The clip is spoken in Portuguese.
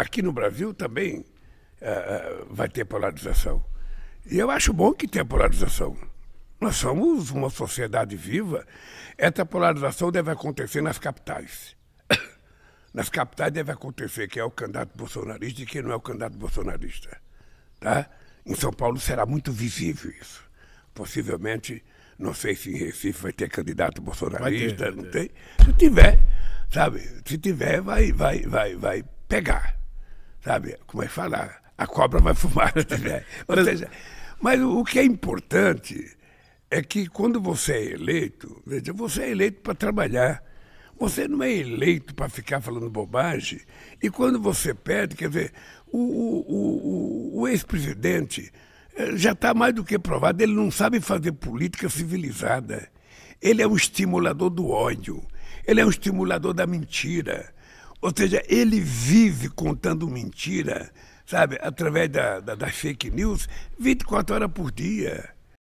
Aqui no Brasil também uh, vai ter polarização. E eu acho bom que tenha polarização. Nós somos uma sociedade viva. Essa polarização deve acontecer nas capitais. Nas capitais deve acontecer quem é o candidato bolsonarista e quem não é o candidato bolsonarista. Tá? Em São Paulo será muito visível isso. Possivelmente, não sei se em Recife vai ter candidato bolsonarista, ter. não tem. Se tiver, sabe? Se tiver, vai, vai, vai, vai pegar sabe? Como é que fala? A cobra vai fumar. Né? Ou seja, mas o que é importante é que quando você é eleito, veja, você é eleito para trabalhar. Você não é eleito para ficar falando bobagem. E quando você perde, quer dizer, o, o, o, o ex-presidente eh, já está mais do que provado, ele não sabe fazer política civilizada. Ele é um estimulador do ódio, ele é um estimulador da mentira, ou seja, ele vive contando mentira, sabe, através da, da, das fake news, 24 horas por dia.